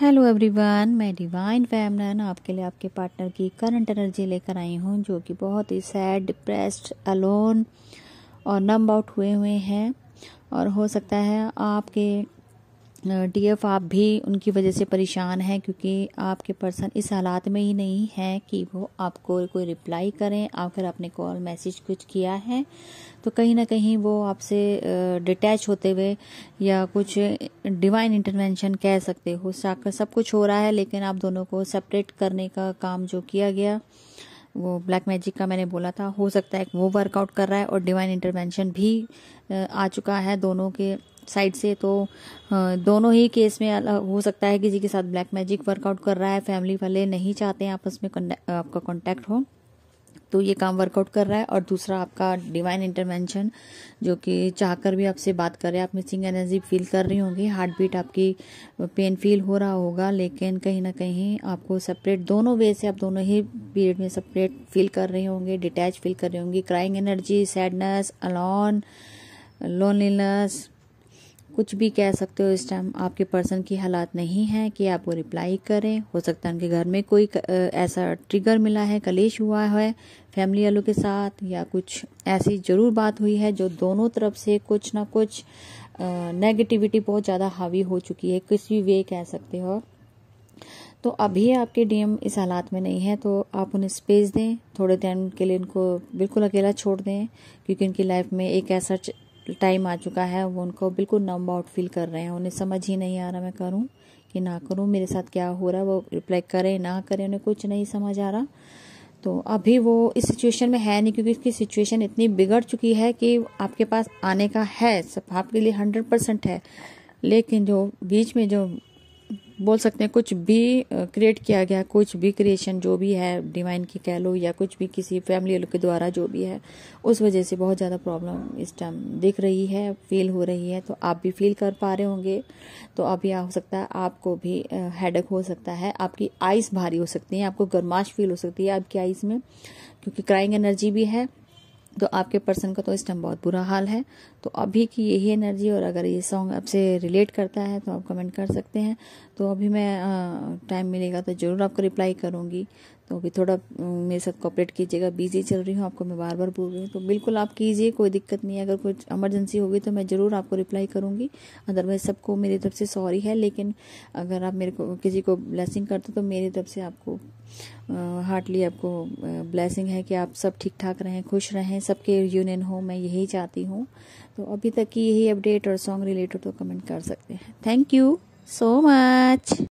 hello everyone मैं Divine फैमलन आपके लिए आपके पार्टनर की करंट एनर्जी लेकर आई हूँ जो कि बहुत ही सैड डिप्रेस्ड अलोन और नंब आउट हुए हुए हैं और हो सकता है आपके डीएफ आप भी उनकी वजह से परेशान हैं क्योंकि आपके पर्सन इस हालात में ही नहीं है कि वो आपको कोई रिप्लाई करें आखिर आपने कॉल मैसेज कुछ किया है तो कहीं ना कहीं वो आपसे डिटैच होते हुए या कुछ डिवाइन इंटरवेंशन कह सकते हो साकर सब कुछ हो रहा है लेकिन आप दोनों को सेपरेट करने का काम जो किया गया वो ब्लैक मैजिक का मैंने बोला था हो सकता है वो वर्कआउट कर रहा है और डिवाइन इंटरवेंशन भी आ चुका है दोनों के साइड से तो दोनों ही केस में हो सकता है किसी के साथ ब्लैक मैजिक वर्कआउट कर रहा है फैमिली वाले नहीं चाहते हैं आपस में आपका कॉन्टैक्ट हो तो ये काम वर्कआउट कर रहा है और दूसरा आपका डिवाइन इंटरवेंशन जो कि चाहकर भी आपसे बात कर रहे हैं आप मिसिंग एनर्जी फील कर रही होंगी हार्ट बीट आपकी पेन फील हो रहा होगा लेकिन कहीं ना कहीं आपको सेपरेट दोनों वे से आप दोनों ही पीरियड में सेपरेट फील कर रहे होंगे डिटैच फील कर रहे होंगी crying energy sadness alone loneliness कुछ भी कह सकते हो इस टाइम आपके पर्सन की हालात नहीं है कि आप वो रिप्लाई करें हो सकता है उनके घर में कोई ऐसा ट्रिगर मिला है कलेश हुआ है फैमिली वालों के साथ या कुछ ऐसी जरूर बात हुई है जो दोनों तरफ से कुछ ना कुछ नेगेटिविटी बहुत ज़्यादा हावी हो चुकी है किसी भी वे कह सकते हो तो अभी आपके डीएम इस हालात में नहीं है तो आप उन्हें स्पेस दें थोड़े टाइम के लिए उनको बिल्कुल अकेला छोड़ दें क्योंकि उनकी लाइफ में एक ऐसा टाइम आ चुका है वो उनको बिल्कुल नम आउट फील कर रहे हैं उन्हें समझ ही नहीं आ रहा मैं करूँ कि ना करूँ मेरे साथ क्या हो रहा है वो रिप्लाई करें ना करें उन्हें कुछ नहीं समझ आ रहा तो अभी वो इस सिचुएशन में है नहीं क्योंकि इसकी सिचुएशन इतनी बिगड़ चुकी है कि आपके पास आने का है सब आपके लिए हंड्रेड परसेंट है लेकिन जो बीच में जो बोल सकते हैं कुछ भी क्रिएट किया गया कुछ भी क्रिएशन जो भी है डिवाइन की कह लो या कुछ भी किसी फैमिली के द्वारा जो भी है उस वजह से बहुत ज़्यादा प्रॉब्लम इस टाइम दिख रही है फील हो रही है तो आप भी फील कर पा रहे होंगे तो अभी हो सकता है आपको भी हेडक हो सकता है आपकी आइस भारी हो सकती है आपको गर्माश फील हो सकती है आपकी आइस में क्योंकि क्राइंग एनर्जी भी है तो आपके पर्सन का तो इस टाइम बहुत बुरा हाल है तो अभी की यही एनर्जी और अगर ये सॉन्ग आपसे रिलेट करता है तो आप कमेंट कर सकते हैं तो अभी मैं टाइम मिलेगा तो ज़रूर आपको रिप्लाई करूँगी तो भी थोड़ा मेरे साथ कॉपरेट कीजिएगा बिजी चल रही हूँ आपको मैं बार बार बोल रही हूँ तो बिल्कुल आप कीजिए कोई दिक्कत नहीं है अगर कुछ इमरजेंसी होगी तो मैं ज़रूर आपको रिप्लाई करूँगी अदरवाइज सबको मेरी तरफ से सॉरी है लेकिन अगर आप मेरे को किसी को ब्लैसिंग करते तो मेरी तरफ से आपको हार्टली आपको ब्लैसिंग है कि आप सब ठीक ठाक रहें खुश रहें सबके यूनियन हो मैं यही चाहती हूँ तो अभी तक की यही अपडेट और सॉन्ग रिलेटेड तो कमेंट कर सकते हैं थैंक यू सो मच